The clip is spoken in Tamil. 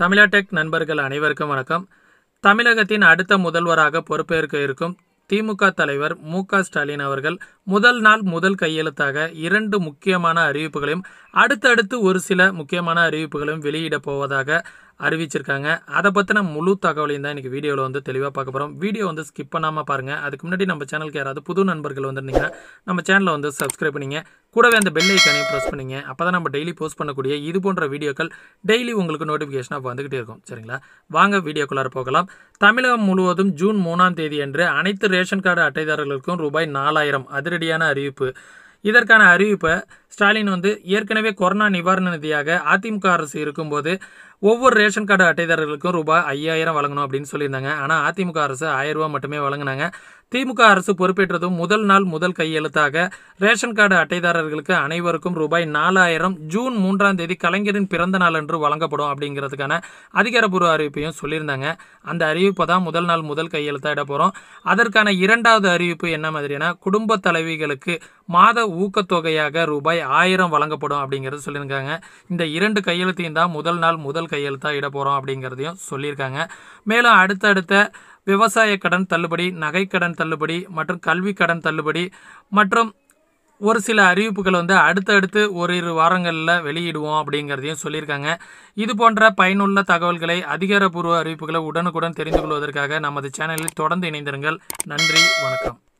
தமிழா டெக் நண்பர்கள் அனைவருக்கும் வணக்கம் தமிழகத்தின் அடுத்த முதல்வராக பொறுப்பேற்க இருக்கும் திமுக தலைவர் மு ஸ்டாலின் அவர்கள் முதல் நாள் முதல் கையெழுத்தாக இரண்டு முக்கியமான அறிவிப்புகளையும் அடுத்தடுத்து ஒரு சில முக்கியமான அறிவிப்புகளையும் வெளியிடப் போவதாக அறிவிச்சிருக்காங்க அதை பற்றின முழு தகவலையும் தான் இன்றைக்கி வீடியோவில் வந்து தெளிவாக பார்க்க போகிறோம் வீடியோ வந்து ஸ்கிப் பண்ணாமல் பாருங்கள் அதுக்கு முன்னாடி நம்ம சேனலுக்கு யாராவது புது நண்பர்கள் வந்திருந்தீங்கன்னா நம்ம சேனலை வந்து சப்ஸ்கிரைப் பண்ணிங்க கூடவே அந்த பெல் ஐக்கானையும் ப்ரெஸ் பண்ணிங்க அப்போ தான் நம்ம டெய்லி போஸ்ட் பண்ணக்கூடிய இது போன்ற வீடியோக்கள் டெய்லி உங்களுக்கு நோட்டிஃபிகேஷனாக வந்துக்கிட்டே இருக்கும் சரிங்களா வாங்க வீடியோக்குள்ளார போகலாம் தமிழகம் முழுவதும் ஜூன் மூணாம் தேதி அன்று அனைத்து ரேஷன் கார்டு அட்டைதாரர்களுக்கும் ரூபாய் நாலாயிரம் அதிரடியான அறிவிப்பு இதற்கான அறிவிப்பை ஸ்டாலின் வந்து ஏற்கனவே கொரோனா நிவாரண நிதியாக அதிமுக அரசு இருக்கும்போது ஒவ்வொரு ரேஷன் கார்டு அட்டைதாரர்களுக்கும் ரூபாய் ஐயாயிரம் வழங்கணும் அப்படின்னு சொல்லியிருந்தாங்க ஆனால் அதிமுக அரசு ஆயிரம் ரூபாய் மட்டுமே வழங்கினாங்க திமுக அரசு பொறுப்பேற்றதும் முதல் நாள் முதல் கையெழுத்தாக ரேஷன் கார்டு அட்டைதாரர்களுக்கு அனைவருக்கும் ரூபாய் நாலாயிரம் ஜூன் மூன்றாம் தேதி கலைஞரின் பிறந்த நாள் என்று வழங்கப்படும் அப்படிங்கிறதுக்கான அதிகாரப்பூர்வ அறிவிப்பையும் சொல்லியிருந்தாங்க அந்த அறிவிப்பை தான் முதல் நாள் முதல் கையெழுத்தாக இட போகிறோம் அதற்கான இரண்டாவது அறிவிப்பு என்ன மாதிரினா குடும்ப தலைவிகளுக்கு மாத ஊக்கத்தொகையாக ரூபாய் ரூபாய் ஆயிரம் வழங்கப்படும் அப்படிங்கிறது சொல்லியிருக்காங்க இந்த இரண்டு கையெழுத்தையும் தான் முதல் நாள் முதல் கையெழுத்தாக இட போகிறோம் அப்படிங்கிறதையும் சொல்லியிருக்காங்க மேலும் அடுத்தடுத்த விவசாய கடன் தள்ளுபடி நகைக்கடன் தள்ளுபடி மற்றும் கல்வி கடன் தள்ளுபடி மற்றும் ஒரு சில அறிவிப்புகள் வந்து அடுத்தடுத்து ஒரு இரு வாரங்களில் வெளியிடுவோம் அப்படிங்கிறதையும் சொல்லியிருக்காங்க இது போன்ற பயனுள்ள தகவல்களை அதிகாரப்பூர்வ அறிவிப்புகளை உடனுக்குடன் தெரிந்து கொள்வதற்காக நமது சேனலில் தொடர்ந்து இணைந்திருங்கள் நன்றி வணக்கம்